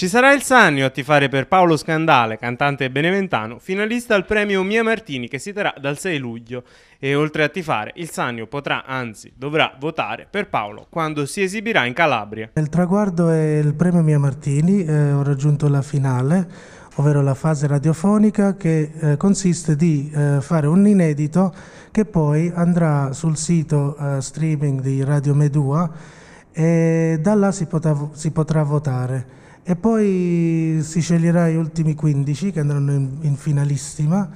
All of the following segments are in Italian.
Ci sarà il Sannio a tifare per Paolo Scandale, cantante beneventano, finalista al premio Mia Martini che si terrà dal 6 luglio e oltre a tifare il Sannio potrà, anzi dovrà votare per Paolo quando si esibirà in Calabria. Il traguardo è il premio Mia Martini, eh, ho raggiunto la finale, ovvero la fase radiofonica che eh, consiste di eh, fare un inedito che poi andrà sul sito eh, streaming di Radio Medua e da là si, potrà, si potrà votare e poi si sceglierà gli ultimi 15 che andranno in, in finalissima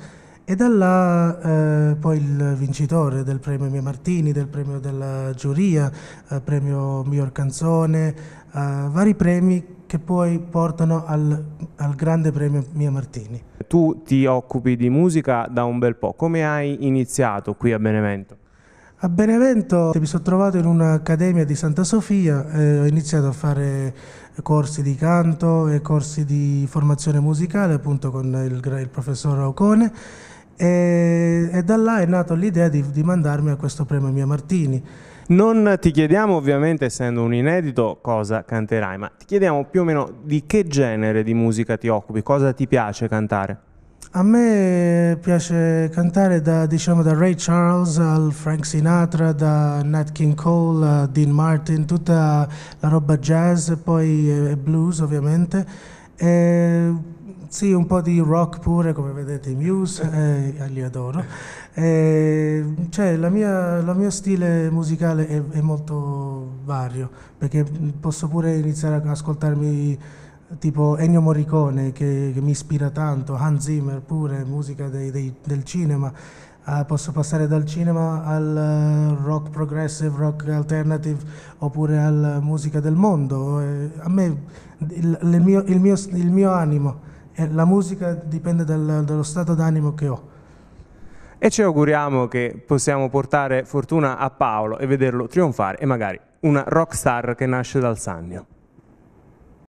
e da là eh, poi il vincitore del premio Mia Martini, del premio della giuria, eh, premio miglior canzone, eh, vari premi che poi portano al, al grande premio Mia Martini. Tu ti occupi di musica da un bel po', come hai iniziato qui a Benevento? A Benevento mi sono trovato in un'accademia di Santa Sofia, eh, ho iniziato a fare corsi di canto e corsi di formazione musicale appunto con il, il professor Raucone e, e, da là è nata l'idea di, di mandarmi a questo premio Mia Martini. Non ti chiediamo ovviamente, essendo un inedito, cosa canterai, ma ti chiediamo più o meno di che genere di musica ti occupi, cosa ti piace cantare. A me piace cantare da, diciamo, da, Ray Charles al Frank Sinatra, da Nat King Cole a Dean Martin, tutta la roba jazz e poi eh, e blues ovviamente. E, sì, un po' di rock pure, come vedete i Muse, eh, eh, li adoro. E, cioè, la mia, la mia stile musicale è, è molto vario, perché posso pure iniziare ad ascoltarmi tipo Ennio Morricone che, che, mi ispira tanto, Hans Zimmer pure, musica dei, dei, del cinema. Uh, posso passare dal cinema al uh, rock progressive, rock alternative oppure alla eh, musica del mondo. Eh, a me il, il, mio, il, mio, il mio, animo, eh, la musica dipende dal, dallo stato d'animo che ho. E ci auguriamo che possiamo portare fortuna a Paolo e vederlo trionfare e magari una rock star che nasce dal Sannio.